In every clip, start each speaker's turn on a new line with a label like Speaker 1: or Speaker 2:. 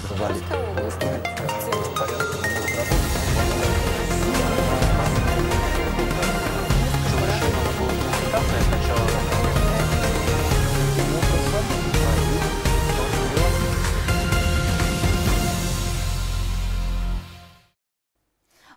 Speaker 1: Zabrali.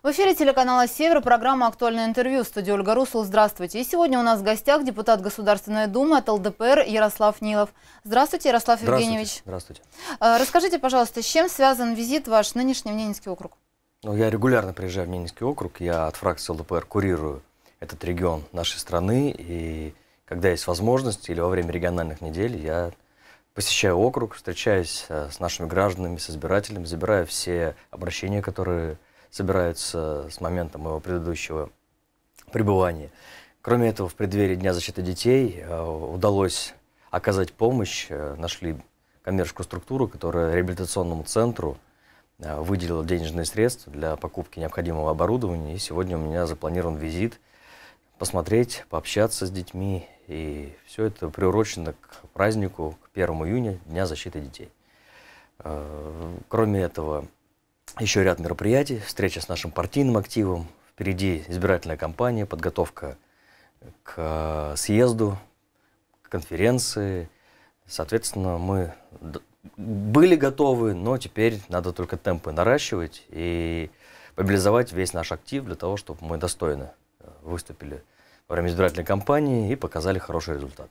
Speaker 1: В эфире телеканала «Север» программа «Актуальное интервью» в студии Ольга Русул. Здравствуйте. И сегодня у нас в гостях депутат Государственной Думы от ЛДПР Ярослав Нилов. Здравствуйте, Ярослав Здравствуйте. Евгеньевич. Здравствуйте. Э, расскажите, пожалуйста, с чем связан визит ваш нынешний в Ненецкий округ?
Speaker 2: Ну, я регулярно приезжаю в Ненецкий округ. Я от фракции ЛДПР курирую этот регион нашей страны. И когда есть возможность или во время региональных недель, я посещаю округ, встречаюсь э, с нашими гражданами, с избирателями, забираю все обращения, которые собираются с момента моего предыдущего пребывания. Кроме этого, в преддверии Дня защиты детей э, удалось оказать помощь, э, нашли коммерческую структуру, которая реабилитационному центру э, выделила денежные средства для покупки необходимого оборудования. И сегодня у меня запланирован визит, посмотреть, пообщаться с детьми. И все это приурочено к празднику, к 1 июня, Дня защиты детей. Кроме этого, еще ряд мероприятий, встреча с нашим партийным активом, впереди избирательная кампания, подготовка к э, съезду, к конференции. Соответственно, мы были готовы, но теперь надо только темпы наращивать и мобилизовать весь наш актив для того, чтобы мы достойно э, выступили во время избирательной кампании и показали хороший результат.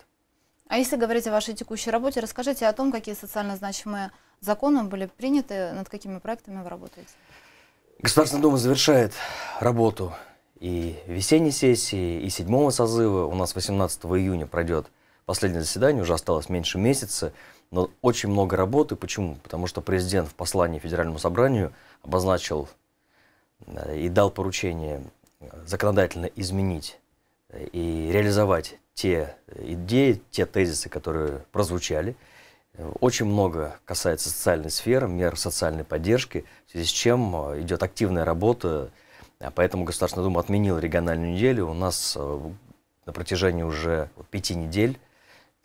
Speaker 1: А если говорить о вашей текущей работе, расскажите о том, какие социально значимые законы были приняты, над какими проектами вы работаете?
Speaker 2: Государственная Дума завершает работу и весенней сессии, и седьмого созыва. У нас 18 июня пройдет последнее заседание, уже осталось меньше месяца, но очень много работы. Почему? Потому что президент в послании Федеральному собранию обозначил э, и дал поручение э, законодательно изменить э, и реализовать те идеи, те тезисы, которые прозвучали – очень много касается социальной сферы, мер социальной поддержки, в связи с чем э, идет активная работа. А поэтому Государственная Дума отменила региональную неделю. У нас э, на протяжении уже пяти недель,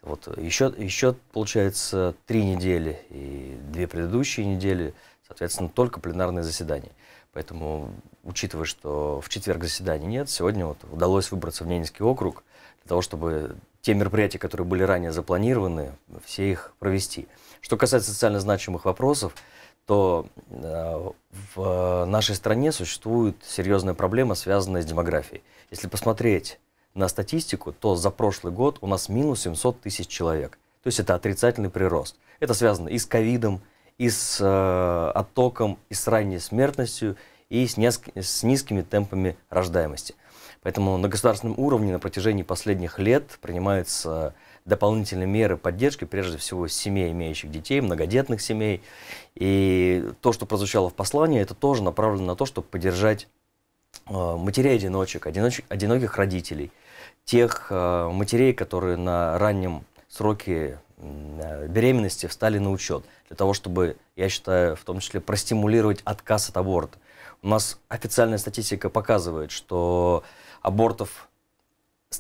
Speaker 2: вот еще, еще получается три недели и две предыдущие недели, соответственно, только пленарные заседания. Поэтому, учитывая, что в четверг заседаний нет, сегодня вот удалось выбраться в Ненецкий округ для того, чтобы те мероприятия, которые были ранее запланированы, все их провести. Что касается социально значимых вопросов, то э, в нашей стране существует серьезная проблема, связанная с демографией. Если посмотреть на статистику, то за прошлый год у нас минус 700 тысяч человек. То есть это отрицательный прирост. Это связано и с ковидом, и с э, оттоком, и с ранней смертностью, и с, неск- с низкими темпами рождаемости. Поэтому на государственном уровне на протяжении последних лет принимаются дополнительные меры поддержки, прежде всего, семей, имеющих детей, многодетных семей. И то, что прозвучало в послании, это тоже направлено на то, чтобы поддержать э, матерей-одиночек, одиноких родителей, тех э, матерей, которые на раннем сроке э, беременности встали на учет, для того, чтобы, я считаю, в том числе простимулировать отказ от аборта. У нас официальная статистика показывает, что абортов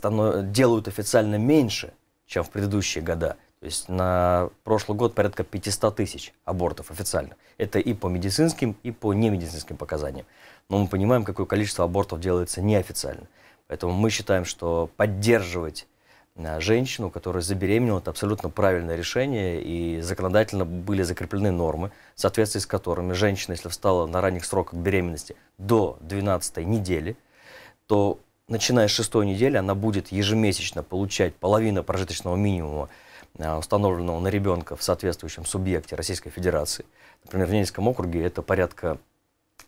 Speaker 2: делают официально меньше, чем в предыдущие года. То есть на прошлый год порядка 500 тысяч абортов официально. Это и по медицинским, и по немедицинским показаниям. Но мы понимаем, какое количество абортов делается неофициально. Поэтому мы считаем, что поддерживать э, женщину, которая забеременела, это абсолютно правильное решение, и законодательно были закреплены нормы, в соответствии с которыми женщина, если встала на ранних сроках беременности до 12 недели, то начиная с шестой недели, она будет ежемесячно получать половину прожиточного минимума, э, установленного на ребенка в соответствующем субъекте Российской Федерации. Например, в Ненецком округе это порядка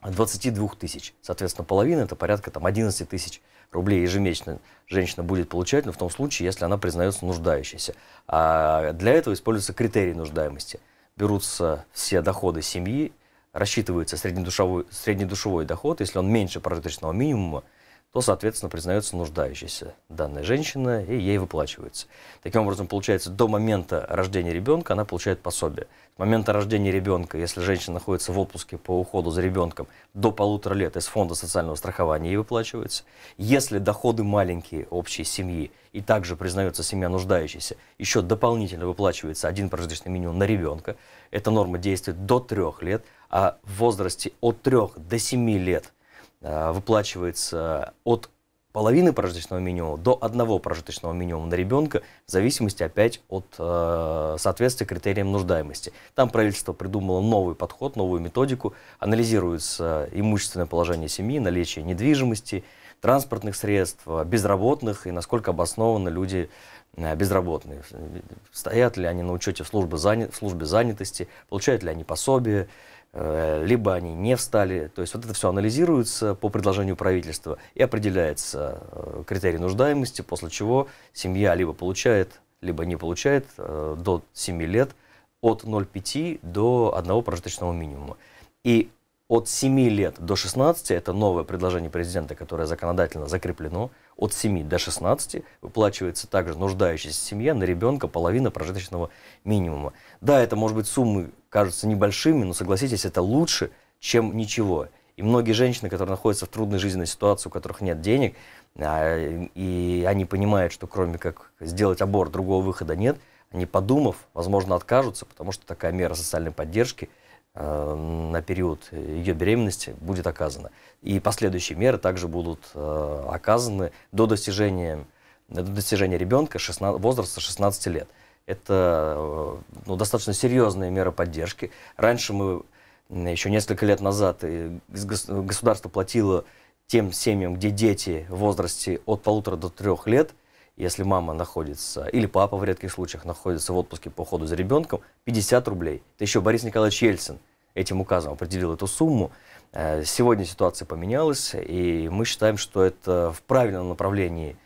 Speaker 2: 22 тысяч. Соответственно, половина – это порядка там, 11 тысяч рублей ежемесячно женщина будет получать, но в том случае, если она признается нуждающейся. А для этого используется критерий нуждаемости. Берутся все доходы семьи, рассчитывается среднедушевой, среднедушевой доход. Если он меньше прожиточного минимума, то, соответственно, признается нуждающейся данная женщина, и ей выплачивается. Таким образом, получается, до момента рождения ребенка она получает пособие. С момента рождения ребенка, если женщина находится в отпуске по уходу за ребенком, до полутора лет из фонда социального страхования ей выплачивается. Если доходы маленькие общей семьи, и также признается семья нуждающейся, еще дополнительно выплачивается один прожиточный минимум на ребенка. Эта норма действует до трех лет, а в возрасте от трех до семи лет Э, выплачивается от половины прожиточного минимума до одного прожиточного минимума на ребенка, в зависимости опять от э, соответствия критериям нуждаемости. Там правительство придумало новый подход, новую методику, анализируется имущественное положение семьи, наличие недвижимости, транспортных средств, безработных и насколько обоснованы люди э, безработные. Стоят ли они на учете в службе, занят, в службе занятости, получают ли они пособие, Э, либо они не встали. То есть вот это все анализируется по предложению правительства и определяется э, критерий нуждаемости, после чего семья либо получает, либо не получает э, до 7 лет от 0,5 до 1 прожиточного минимума. И от 7 лет до 16, это новое предложение президента, которое законодательно закреплено, от 7 до 16 выплачивается также нуждающаяся семья на ребенка половина прожиточного минимума. Да, это может быть суммы кажутся небольшими, но согласитесь, это лучше, чем ничего. И многие женщины, которые находятся в трудной жизненной ситуации, у которых нет денег, а, и они понимают, что кроме как сделать аборт, другого выхода нет, они, подумав, возможно, откажутся, потому что такая мера социальной поддержки – Э, на период ее беременности будет оказана. И последующие меры также будут э, оказаны до достижения, до достижения ребенка 16, возраста 16 лет. Это э, ну, достаточно серьезные меры поддержки. Раньше мы, еще несколько лет назад, государство платило тем семьям, где дети в возрасте от полутора до трех лет – если мама находится, или папа в редких случаях находится в отпуске по уходу за ребенком, 50 рублей. Это еще Борис Николаевич Ельцин этим указом определил эту сумму. Э, сегодня ситуация поменялась, и мы считаем, что это в правильном направлении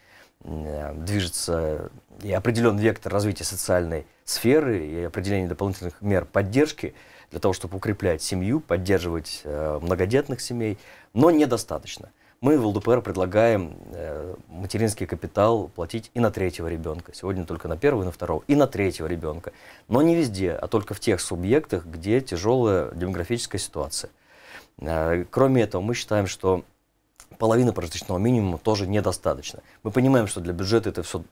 Speaker 2: э, движется и определен вектор развития социальной сферы и определение дополнительных мер поддержки для того, чтобы укреплять семью, поддерживать э, многодетных семей, но недостаточно. Мы в ЛДПР предлагаем э, материнский капитал платить и на третьего ребенка. Сегодня только на первого и на второго. И на третьего ребенка. Но не везде, а только в тех субъектах, где тяжелая демографическая ситуация. Э, кроме этого, мы считаем, что половина прожиточного минимума тоже недостаточно. Мы понимаем, что для бюджета это все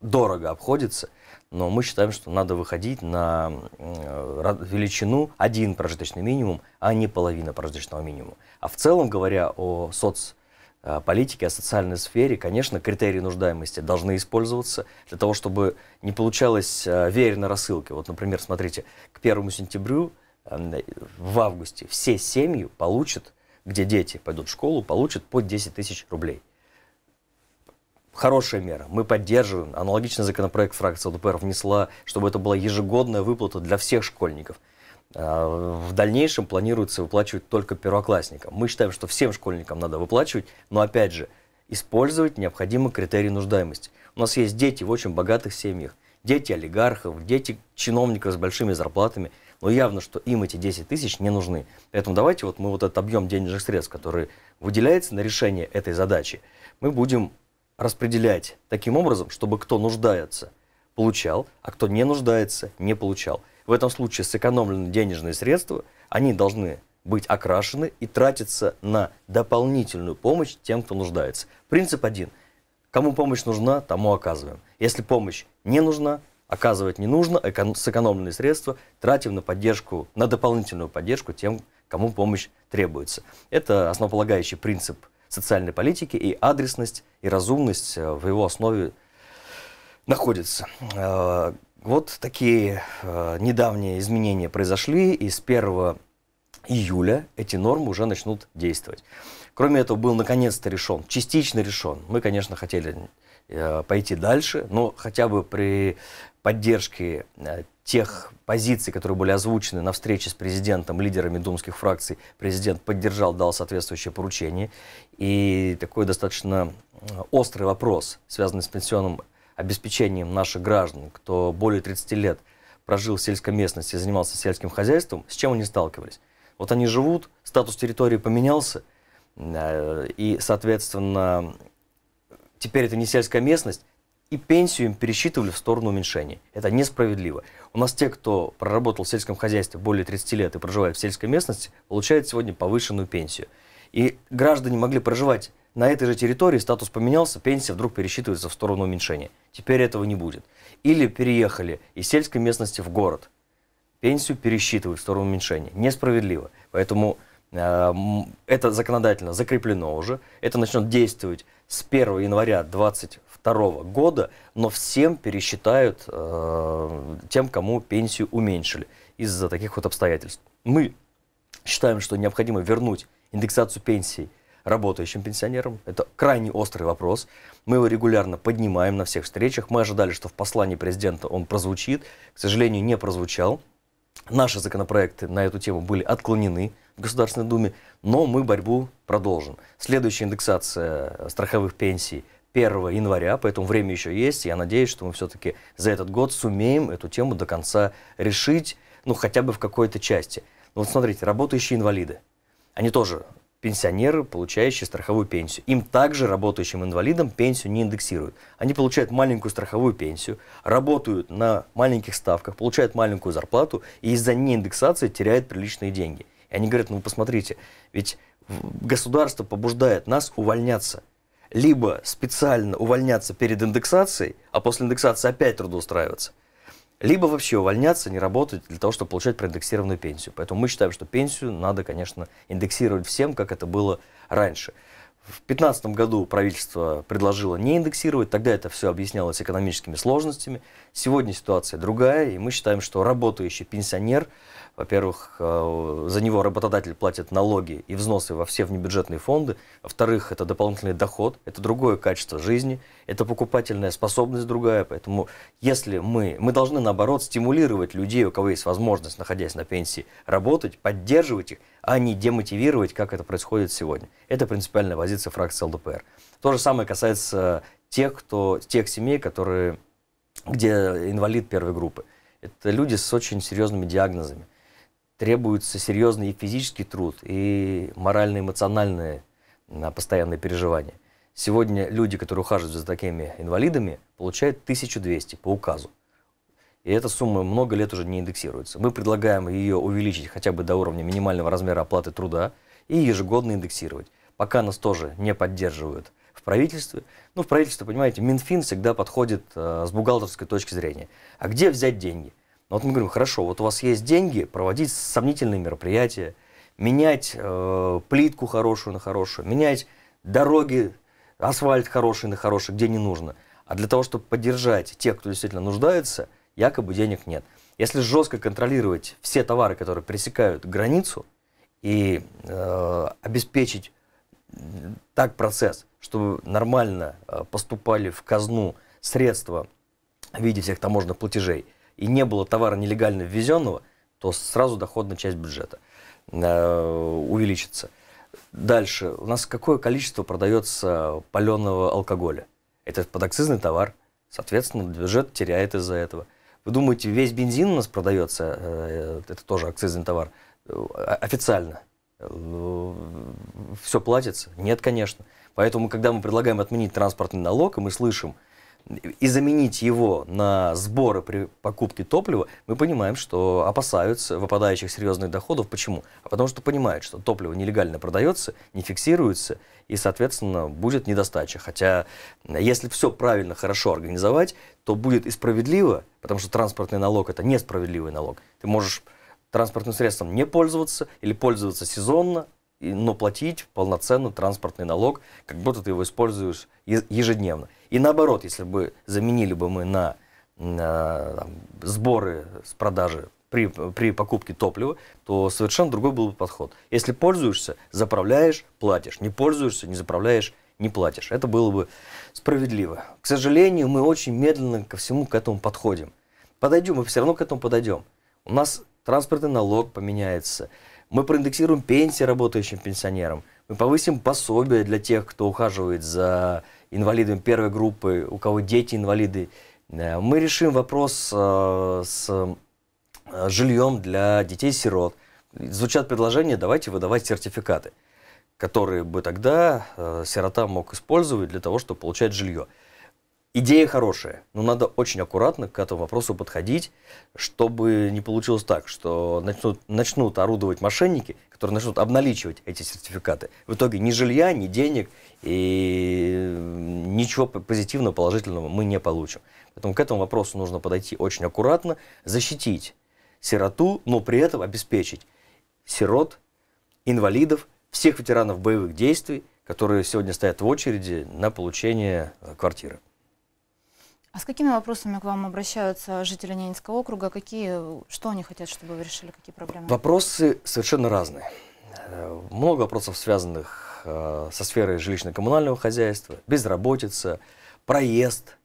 Speaker 2: дорого обходится – но мы считаем, что надо выходить на э, величину один прожиточный минимум, а не половина прожиточного минимума. А в целом, говоря о соц э, политике, о социальной сфере, конечно, критерии нуждаемости должны использоваться для того, чтобы не получалось э, веренной рассылки. Вот, например, смотрите, к первому сентябрю эм, в августе все семьи получат, где дети пойдут в школу, получат по 10 тысяч рублей хорошая мера, мы поддерживаем. Аналогичный законопроект фракция ЛДПР внесла, чтобы это была ежегодная выплата для всех школьников. А, в дальнейшем планируется выплачивать только первоклассникам. Мы считаем, что всем школьникам надо выплачивать, но опять же, использовать необходимо критерий нуждаемости. У нас есть дети в очень богатых семьях, дети олигархов, дети чиновников с большими зарплатами, но явно, что им эти 10 тысяч не нужны. Поэтому давайте вот мы вот этот объем денежных средств, который выделяется на решение этой задачи, мы будем распределять таким образом, чтобы кто нуждается, получал, а кто не нуждается, не получал. В этом случае сэкономленные денежные средства, они должны быть окрашены и тратиться на дополнительную помощь тем, кто нуждается. Принцип один. Кому помощь нужна, тому оказываем. Если помощь не нужна, оказывать не нужно, сэкономленные средства тратим на поддержку, на дополнительную поддержку тем, кому помощь требуется. Это основополагающий принцип социальной политики, и адресность, и разумность э, в его основе находятся. Э, вот такие э, недавние изменения произошли, и с 1 июля эти нормы уже начнут действовать. Кроме этого, был наконец-то решен, частично решен. Мы, конечно, хотели пойти дальше, но хотя бы при поддержке тех позиций, которые были озвучены на встрече с президентом, лидерами думских фракций, президент поддержал, дал соответствующее поручение. И такой достаточно э, острый вопрос, связанный с пенсионным обеспечением наших граждан, кто более 30 лет прожил в сельской местности, занимался сельским хозяйством, с чем они сталкивались? Вот они живут, статус территории поменялся, э, и, соответственно, теперь это не сельская местность, и пенсию им пересчитывали в сторону уменьшения. Это несправедливо. У нас те, кто проработал в сельском хозяйстве более 30 лет и проживает в сельской местности, получают сегодня повышенную пенсию. И граждане могли проживать на этой же территории, статус поменялся, пенсия вдруг пересчитывается в сторону уменьшения. Теперь этого не будет. Или переехали из сельской местности в город. Пенсию пересчитывают в сторону уменьшения. Несправедливо. Поэтому э, это законодательно закреплено уже. Это начнет действовать с 1 января 2022 года, но всем пересчитают э, тем, кому пенсию уменьшили из-за таких вот обстоятельств. Мы считаем, что необходимо вернуть индексацию пенсий работающим пенсионерам. Это крайне острый вопрос. Мы его регулярно поднимаем на всех встречах. Мы ожидали, что в послании президента он прозвучит. К сожалению, не прозвучал. Наши законопроекты на эту тему были отклонены в Государственной Думе, но мы борьбу продолжим. Следующая индексация страховых пенсий 1 января, поэтому время еще есть. Я надеюсь, что мы все-таки за этот год сумеем эту тему до конца решить, ну, хотя бы в какой-то части. Ну, вот смотрите, работающие инвалиды, они тоже пенсионеры, получающие страховую пенсию. Им также, работающим инвалидам, пенсию не индексируют. Они получают маленькую страховую пенсию, работают на маленьких ставках, получают маленькую зарплату и из-за неиндексации теряют приличные деньги. И они говорят, ну посмотрите, ведь государство побуждает нас увольняться. Либо специально увольняться перед индексацией, а после индексации опять трудоустраиваться – либо вообще увольняться, не работать для того, чтобы получать проиндексированную пенсию. Поэтому мы считаем, что пенсию надо, конечно, индексировать всем, как это было раньше. В 2015 году правительство предложило не индексировать, тогда это все объяснялось экономическими сложностями. Сегодня ситуация другая, и мы считаем, что работающий пенсионер во-первых, э, за него работодатель платит налоги и взносы во все внебюджетные фонды. Во-вторых, это дополнительный доход, это другое качество жизни, это покупательная способность другая. Поэтому если мы, мы должны, наоборот, стимулировать людей, у кого есть возможность, находясь на пенсии, работать, поддерживать их, а не демотивировать, как это происходит сегодня. Это принципиальная позиция фракции ЛДПР. То же самое касается тех, кто, тех семей, которые, где инвалид первой группы. Это люди с очень серьезными диагнозами требуется серьезный и физический труд, и моральные, эмоциональные а, постоянные переживания. Сегодня люди, которые ухаживают за такими инвалидами, получают 1200 по указу. И эта сумма много лет уже не индексируется. Мы предлагаем ее увеличить хотя бы до уровня минимального размера оплаты труда и ежегодно индексировать. Пока нас тоже не поддерживают в правительстве. Ну, в правительстве, понимаете, Минфин всегда подходит э, с бухгалтерской точки зрения. А где взять деньги? Но вот мы говорим, хорошо, вот у вас есть деньги проводить сомнительные мероприятия, менять э, плитку хорошую на хорошую, менять дороги, асфальт хороший на хороший, где не нужно. А для того, чтобы поддержать тех, кто действительно нуждается, якобы денег нет. Если жестко контролировать все товары, которые пересекают границу, и э, обеспечить так процесс, чтобы нормально э, поступали в казну средства в виде всех таможенных платежей – и не было товара нелегально ввезенного, то сразу доходная часть бюджета э, увеличится. Дальше. У нас какое количество продается паленого алкоголя? Это подакцизный товар. Соответственно, бюджет теряет из-за этого. Вы думаете, весь бензин у нас продается, э, это тоже акцизный товар, э, официально? Все платится? Нет, конечно. Поэтому, когда мы предлагаем отменить транспортный налог, и мы слышим и заменить его на сборы при покупке топлива, мы понимаем, что опасаются выпадающих серьезных доходов. Почему? А потому что понимают, что топливо нелегально продается, не фиксируется, и, соответственно, будет недостача. Хотя, если все правильно, хорошо организовать, то будет и справедливо, потому что транспортный налог – это несправедливый налог. Ты можешь транспортным средством не пользоваться или пользоваться сезонно, но платить полноценный транспортный налог, как будто ты его используешь ежедневно. И наоборот, если бы заменили бы мы на, на там, сборы с продажи при, при покупке топлива, то совершенно другой был бы подход. Если пользуешься, заправляешь, платишь. Не пользуешься, не заправляешь, не платишь. Это было бы справедливо. К сожалению, мы очень медленно ко всему к этому подходим. Подойдем, мы все равно к этому подойдем. У нас транспортный налог поменяется, мы проиндексируем пенсии работающим пенсионерам. Мы повысим пособие для тех, кто ухаживает за инвалидами первой группы, у кого дети инвалиды. Э, мы решим вопрос э, с э, жильем для детей-сирот. Звучат предложения, давайте выдавать сертификаты, которые бы тогда сирота мог использовать для того, чтобы получать жилье идея хорошая, но надо очень аккуратно к этому вопросу подходить, чтобы не получилось так, что начнут, начнут орудовать мошенники, которые начнут обналичивать эти сертификаты. В итоге ни жилья, ни денег и ничего позитивного, положительного мы не получим. Поэтому к этому вопросу нужно подойти очень аккуратно, защитить сироту, но при этом обеспечить сирот, инвалидов, всех ветеранов боевых действий, которые сегодня стоят в очереди на получение э, квартиры. А с
Speaker 1: какими вопросами к вам обращаются жители Ненецкого округа? Какие, что они хотят, чтобы вы решили, какие проблемы?
Speaker 2: Вопросы совершенно разные. Много вопросов, связанных э, со сферой жилищно-коммунального хозяйства, безработица, проезд.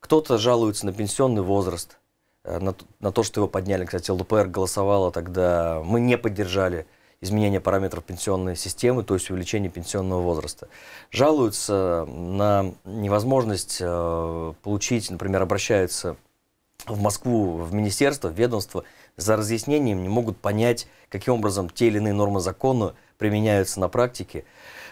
Speaker 2: Кто-то жалуется на пенсионный возраст, э, на, на то, что его подняли. Кстати, ЛДПР голосовала тогда, мы не поддержали изменение параметров пенсионной системы, то есть увеличение пенсионного возраста. Жалуются на невозможность э, получить, например, обращаются в Москву, в министерство, в ведомство за разъяснением, не могут понять, каким образом те или иные нормы закона применяются на практике.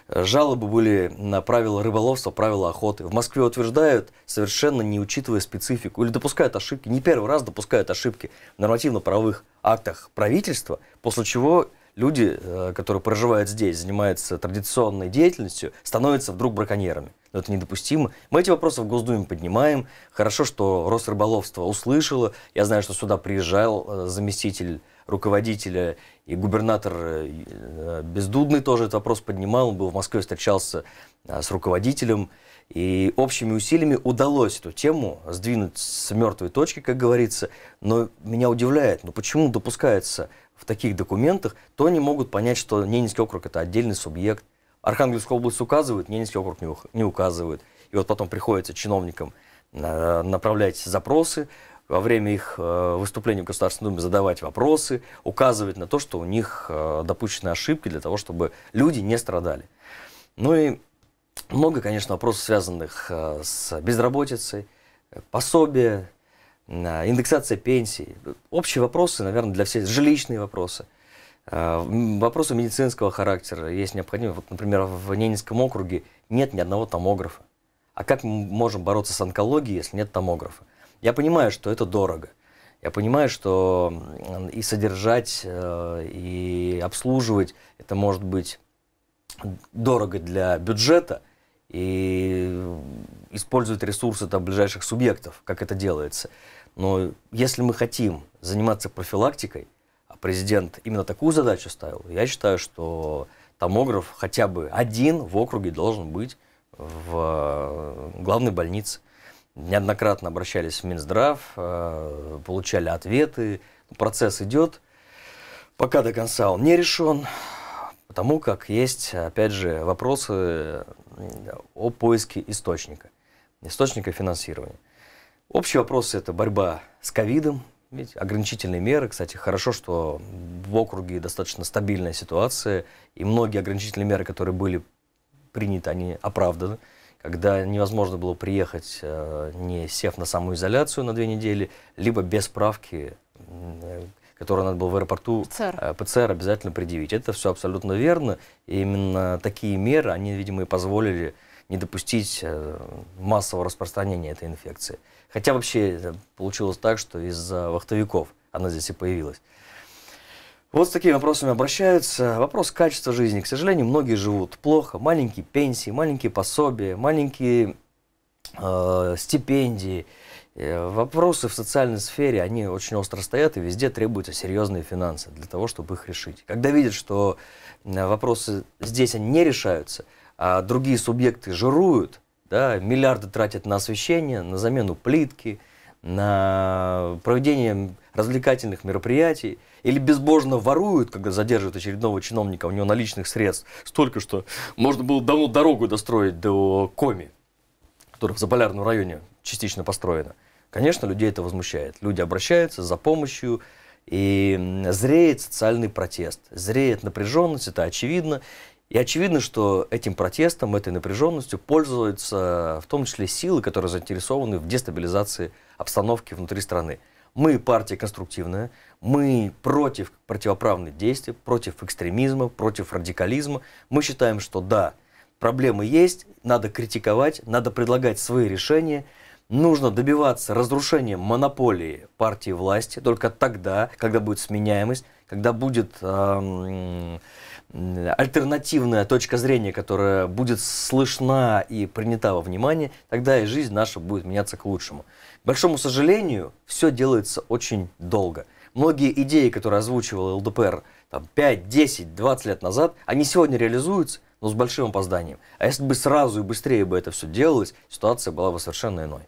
Speaker 2: Жалобы были на правила рыболовства, правила охоты. В Москве утверждают, совершенно не учитывая специфику, или допускают ошибки, не первый раз допускают ошибки в нормативно-правовых актах правительства, после чего люди, э, которые проживают здесь, занимаются традиционной деятельностью, становятся вдруг браконьерами. Но это недопустимо. Мы эти вопросы в Госдуме поднимаем. Хорошо, что Росрыболовство услышало. Я знаю, что сюда приезжал э, заместитель руководителя и губернатор э, Бездудный тоже этот вопрос поднимал. Он был в Москве, встречался с руководителем. И общими усилиями удалось эту тему сдвинуть с мертвой точки, как говорится. Но меня удивляет, ну почему допускается в таких документах, то они могут понять, что Ненецкий округ – это отдельный субъект. Архангельскую область указывают, Ненецкий округ не, не указывают. И вот потом приходится чиновникам э, направлять запросы, во время их э, выступлений в Государственной Думе задавать вопросы, указывать на то, что у них э, допущены ошибки для того, чтобы люди не страдали. Ну и много, конечно, вопросов, связанных с безработицей, пособия, Э, индексация пенсий, общие вопросы, наверное, для всех, жилищные вопросы, э, вопросы медицинского характера есть необходимость. Вот, например, в Ненецком округе нет ни одного томографа. А как мы можем бороться с онкологией, если нет томографа? Я понимаю, что это дорого. Я понимаю, что и содержать, э, и обслуживать это может быть дорого для бюджета, и использует ресурсы там, ближайших субъектов, как это делается. Но если мы хотим заниматься профилактикой, а президент именно такую задачу ставил, я считаю, что томограф хотя бы один в округе должен быть в э, главной больнице. Неоднократно обращались в Минздрав, э, получали ответы. Процесс идет, пока до конца он не решен, потому как есть, опять же, вопросы о поиске источника источника финансирования. Общий вопрос – это борьба с ковидом, ведь ограничительные меры, кстати, хорошо, что в округе достаточно стабильная ситуация, и многие ограничительные меры, которые были приняты, они оправданы. Когда невозможно было приехать, э, не сев на самоизоляцию на две недели, либо без справки, которую надо было в аэропорту, ПЦР, э, ПЦР обязательно предъявить. Это все абсолютно верно. И именно такие меры, они, видимо, и позволили не допустить э, массового распространения этой инфекции. Хотя вообще э, получилось так, что из-за вахтовиков она здесь и появилась. Вот с такими вопросами обращаются. Вопрос качества жизни. К сожалению, многие живут плохо. Маленькие пенсии, маленькие пособия, маленькие э, стипендии. Э, вопросы в социальной сфере, они очень остро стоят, и везде требуются серьезные финансы для того, чтобы их решить. Когда видят, что вопросы здесь они не решаются – а другие субъекты жируют, да, миллиарды тратят на освещение, на замену плитки, на проведение развлекательных мероприятий, или безбожно воруют, когда задерживают очередного чиновника, у него наличных средств столько, что можно было давно дорогу достроить до Коми, которая в Заполярном районе частично построена. Конечно, людей это возмущает. Люди обращаются за помощью, и зреет социальный протест, зреет напряженность, это очевидно. И очевидно, что этим протестом, этой напряженностью пользуются э, в том числе силы, которые заинтересованы в дестабилизации обстановки внутри страны. Мы партия конструктивная, мы против противоправных действий, против экстремизма, против радикализма. Мы считаем, что да, проблемы есть, надо критиковать, надо предлагать свои решения, нужно добиваться разрушения монополии партии власти только тогда, когда будет сменяемость, когда будет эм, альтернативная точка зрения, которая будет слышна и принята во внимание, тогда и жизнь наша будет меняться к лучшему. К большому сожалению, все делается очень долго. Многие идеи, которые озвучивал ЛДПР там, 5, 10, 20 лет назад, они сегодня реализуются, но с большим опозданием. А если бы сразу и быстрее бы это все делалось, ситуация была бы совершенно иной.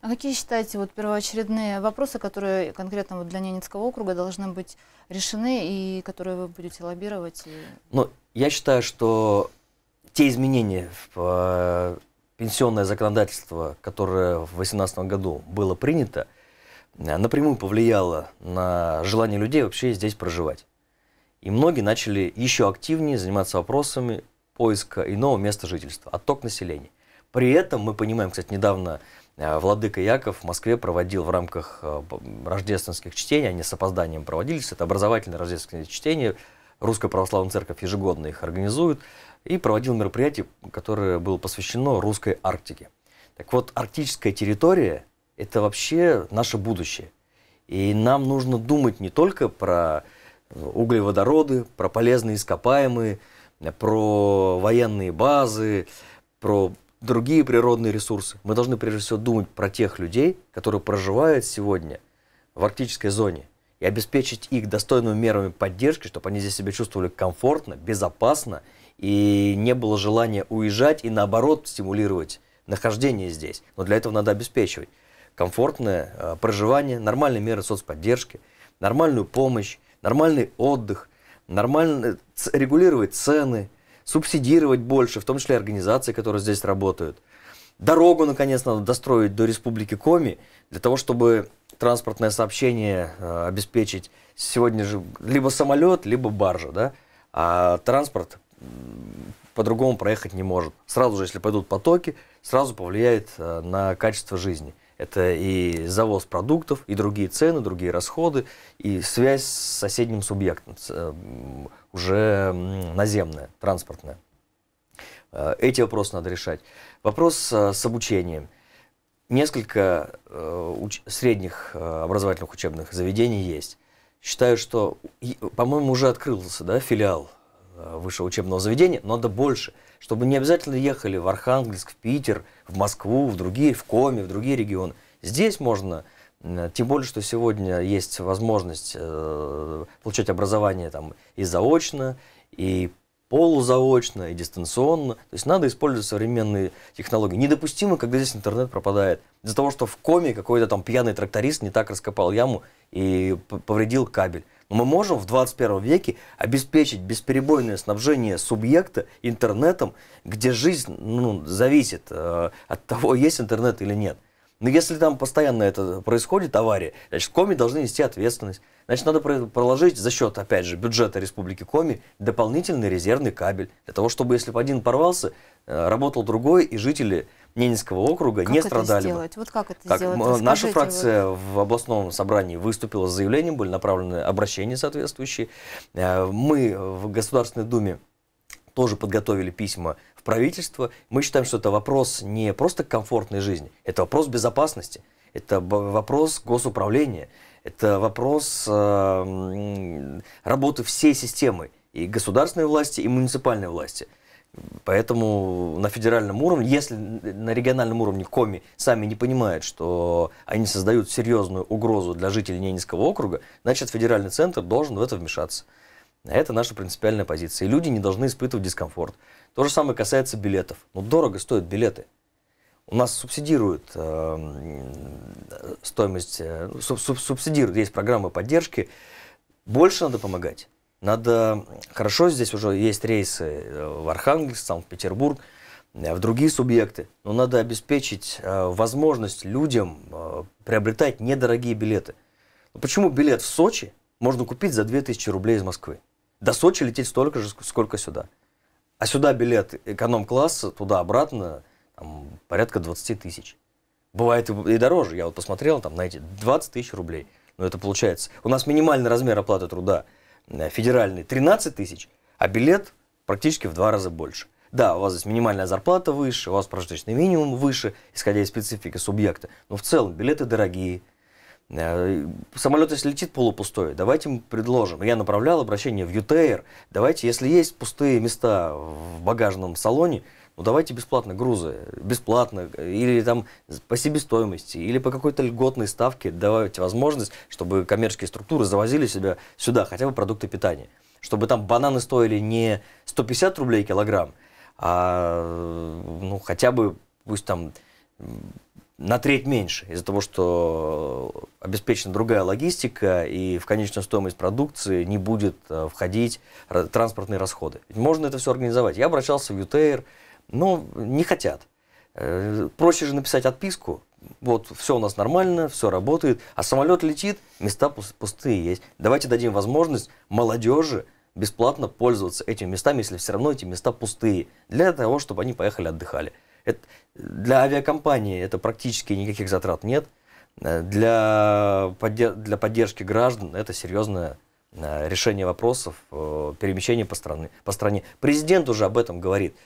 Speaker 1: А какие считаете вот первоочередные вопросы, которые конкретно вот для Ненецкого округа должны быть решены и которые вы будете лоббировать? И...
Speaker 2: Ну, я считаю, что те изменения в э, пенсионное законодательство, которое в 2018 году было принято, э, напрямую повлияло на желание людей вообще здесь проживать. И многие начали еще активнее заниматься вопросами поиска иного места жительства, отток населения. При этом мы понимаем, кстати, недавно Э, Владыка Яков в Москве проводил в рамках э, рождественских чтений, они с опозданием проводились, это образовательные рождественские чтения. Русская Православная Церковь ежегодно их организует, и проводил мероприятие, которое было посвящено русской Арктике. Так вот, арктическая территория – это вообще наше будущее. И нам нужно думать не только про э, углеводороды, про полезные ископаемые, про военные базы, про другие природные ресурсы. Мы должны прежде всего думать про тех людей, которые проживают сегодня в арктической зоне, и обеспечить их достойными мерами поддержки, чтобы они здесь себя чувствовали комфортно, безопасно, и не было желания уезжать и наоборот стимулировать нахождение здесь. Но для этого надо обеспечивать комфортное э, проживание, нормальные меры соцподдержки, нормальную помощь, нормальный отдых, нормально регулировать цены – субсидировать больше, в том числе организации, которые здесь работают. Дорогу, наконец, надо достроить до Республики Коми, для того, чтобы транспортное сообщение э, обеспечить сегодня же либо самолет, либо баржа, да, а транспорт по-другому проехать не может. Сразу же, если пойдут потоки, сразу повлияет э, на качество жизни. Это и завоз продуктов, и другие цены, другие расходы, и связь с соседним субъектом, с, э, уже наземное, транспортное. Э, эти вопросы надо решать. Вопрос э, с обучением. Несколько э, средних образовательных учебных заведений есть. Считаю, что, по-моему, уже открылся да, филиал высшего учебного заведения, но надо больше, чтобы не обязательно ехали в Архангельск, в Питер, в Москву, в другие, в Коми, в другие регионы. Здесь можно Э, тем более, что сегодня есть возможность э, получать образование там, и заочно, и полузаочно, и дистанционно. То есть надо использовать современные технологии. Недопустимо, когда здесь интернет пропадает. Из-за того, что в коме какой-то там пьяный тракторист не так раскопал яму и повредил кабель. Но мы можем в 21 веке обеспечить бесперебойное снабжение субъекта интернетом, где жизнь ну, зависит э, от того, есть интернет или нет. Но ну, если там постоянно это происходит, авария, значит, Коми должны нести ответственность. Значит, надо проложить за счет, опять же, бюджета Республики Коми дополнительный резервный кабель, для того, чтобы, если бы один порвался, э, работал другой, и жители Ненецкого округа как не это Сделать?
Speaker 1: Бы. Вот как это как сделать? Расскажите наша фракция
Speaker 2: вот. в областном собрании выступила с заявлением, были направлены обращения соответствующие. Э, мы в Государственной Думе тоже подготовили письма в правительство. Мы считаем, что это вопрос не просто комфортной жизни, это вопрос безопасности, это вопрос госуправления, это вопрос э, работы всей системы и государственной власти, и муниципальной власти. Поэтому на федеральном уровне, если на региональном уровне коми сами не понимают, что они создают серьезную угрозу для жителей Ненецкого округа, значит федеральный центр должен в это вмешаться. А это наша принципиальная позиция. И люди не должны испытывать дискомфорт. То же самое касается билетов. Ну, дорого стоят билеты. У нас субсидируют э, стоимость, э, ну, суб, суб, субсидируют, есть программы поддержки. Больше надо помогать. Надо, хорошо, здесь уже есть рейсы э, в Архангельск, Санкт-Петербург, э, в другие субъекты. Но надо обеспечить э, возможность людям э, приобретать недорогие билеты. Ну, почему билет в Сочи можно купить за 2000 рублей из Москвы? До Сочи лететь столько же, сколько сюда. А сюда билет эконом-класса, туда-обратно, порядка 20 тысяч. Бывает и, дороже. Я вот посмотрел, там, знаете, 20 тысяч рублей. Но ну, это получается. У нас минимальный размер оплаты труда э, федеральный 13 тысяч, а билет практически в два раза больше. Да, у вас здесь минимальная зарплата выше, у вас прожиточный минимум выше, исходя из специфики субъекта. Но в целом билеты дорогие, Э, самолет, если летит полупустой, давайте мы предложим. Я направлял обращение в ЮТР. Давайте, если есть пустые места в багажном салоне, ну давайте бесплатно грузы, бесплатно, или там по себестоимости, или по какой-то льготной ставке давайте возможность, чтобы коммерческие структуры завозили себя сюда, хотя бы продукты питания. Чтобы там бананы стоили не 150 рублей килограмм, а ну, хотя бы пусть там на треть меньше из-за того, что обеспечена другая логистика, и в конечную стоимость продукции не будет э, входить транспортные расходы. можно это все организовать. Я обращался в ЮТЕЙР, но не хотят. Э, проще же написать отписку, вот все у нас нормально, все работает, а самолет летит, места пустые есть. Давайте дадим возможность молодежи бесплатно пользоваться этими местами, если все равно эти места пустые, для того, чтобы они поехали отдыхали. Это, для авиакомпании это практически никаких затрат нет. Э, для, для поддержки граждан это серьезное э, решение вопросов э, перемещения по стране, по стране. Президент уже об этом говорит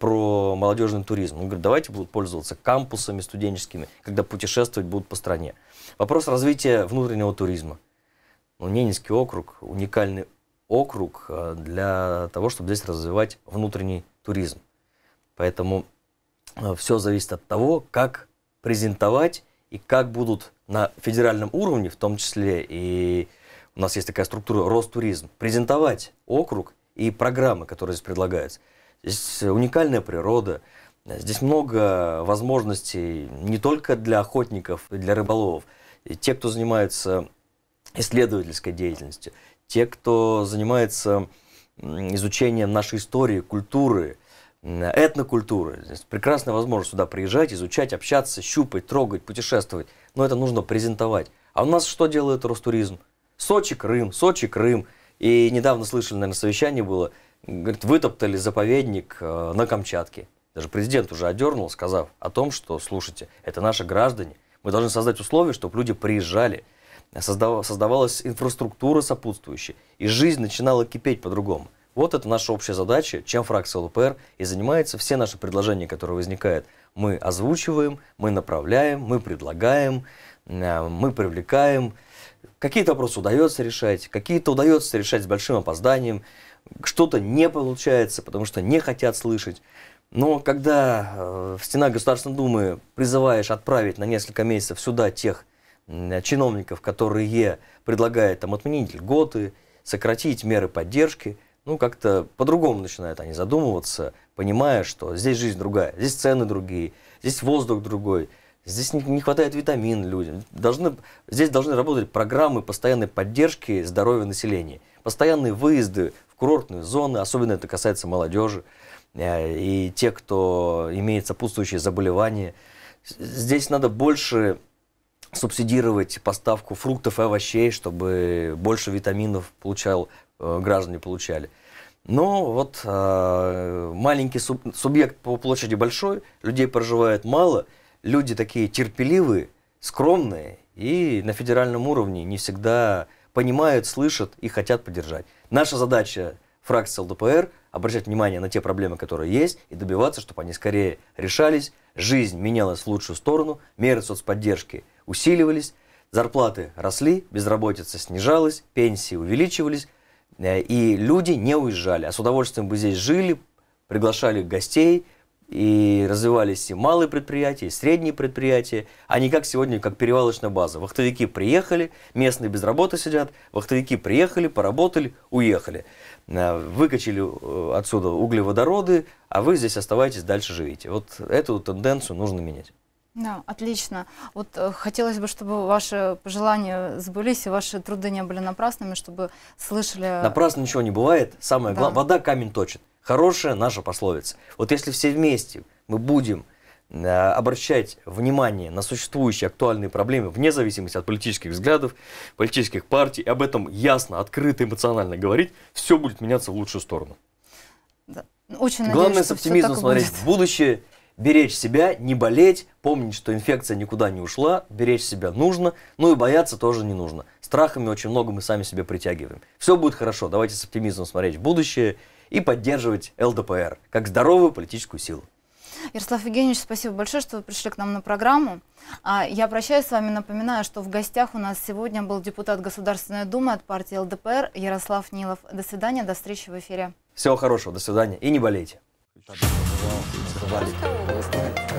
Speaker 2: про молодежный туризм. Он говорит, давайте будут пользоваться кампусами студенческими, когда путешествовать будут по стране. Вопрос развития внутреннего туризма. Ну, Ненецкий округ, уникальный округ для того, чтобы здесь развивать внутренний туризм. Поэтому Э, все зависит от того, как презентовать и как будут на федеральном уровне, в том числе и у нас есть такая структура Ростуризм, презентовать округ и программы, которые здесь предлагаются. Здесь уникальная природа, здесь много возможностей не только для охотников и для рыболовов, и те, кто занимается исследовательской деятельностью, те, кто занимается изучением нашей истории, культуры – этнокультуры. Здесь прекрасная возможность сюда приезжать, изучать, общаться, щупать, трогать, путешествовать. Но это нужно презентовать. А у нас что делает Ростуризм? Сочи, Крым, Сочи, Крым. И недавно слышали, наверное, совещание было, говорит, вытоптали заповедник э, на Камчатке. Даже президент уже одернул, сказав о том, что, слушайте, это наши граждане. Мы должны создать условия, чтобы люди приезжали, создавалась инфраструктура сопутствующая, и жизнь начинала кипеть по-другому. Вот это наша общая задача, чем фракция ЛПР и занимается. Все наши предложения, которые возникают, мы озвучиваем, мы направляем, мы предлагаем, э, мы привлекаем. Какие-то вопросы удается решать, какие-то удается решать с большим опозданием, что-то не получается, потому что не хотят слышать. Но когда э, в стенах Государственной Думы призываешь отправить на несколько месяцев сюда тех э, чиновников, которые предлагают там, отменить льготы, сократить меры поддержки – ну, как-то по-другому начинают они задумываться, понимая, что здесь жизнь другая, здесь цены другие, здесь воздух другой, здесь не, хватает витамин людям. Должны, здесь должны работать программы постоянной поддержки здоровья населения, постоянные выезды в курортные зоны, особенно это касается молодежи э, и тех, кто имеет сопутствующие заболевания. Здесь надо больше субсидировать поставку фруктов и овощей, чтобы больше витаминов получал Э, граждане получали. Но вот э, маленький суб, субъект по площади большой, людей проживает мало, люди такие терпеливые, скромные и на федеральном уровне не всегда понимают, слышат и хотят поддержать. Наша задача фракции ЛДПР обращать внимание на те проблемы, которые есть, и добиваться, чтобы они скорее решались, жизнь менялась в лучшую сторону, меры соцподдержки усиливались, зарплаты росли, безработица снижалась, пенсии увеличивались, Э, и люди не уезжали, а с удовольствием бы здесь жили, приглашали гостей, и развивались и малые предприятия, и средние предприятия, а не как сегодня, как перевалочная база. Вахтовики приехали, местные без работы сидят, вахтовики приехали, поработали, уехали. Э, выкачили э, отсюда углеводороды, а вы здесь оставайтесь, дальше живите. Вот эту тенденцию нужно менять.
Speaker 1: Да, отлично. Вот э, хотелось бы, чтобы ваши пожелания сбылись, и ваши труды не были напрасными, чтобы слышали... Э, Напрасно
Speaker 2: ничего не бывает. Самое да. главное, вода камень точит. Хорошая наша пословица. Вот если все вместе мы будем э, обращать внимание на существующие актуальные проблемы, вне зависимости от политических взглядов, политических партий, и об этом ясно, открыто, эмоционально говорить, все будет меняться в лучшую сторону. Да.
Speaker 1: Очень Главное с оптимизмом смотреть в
Speaker 2: будущее – беречь себя, не болеть, помнить, что инфекция никуда не ушла, беречь себя нужно, ну и бояться тоже не нужно. Страхами очень много мы сами себе притягиваем. Все будет хорошо, давайте с оптимизмом смотреть в будущее и поддерживать ЛДПР как здоровую политическую силу.
Speaker 1: Ярослав Евгеньевич, спасибо большое, что вы пришли к нам на программу. А, я прощаюсь с вами, напоминаю, что в гостях у нас сегодня был депутат Государственной Думы от партии ЛДПР Ярослав Нилов. До свидания, до встречи в эфире.
Speaker 2: Всего хорошего, до свидания и не болейте. tá bem. Tá bem.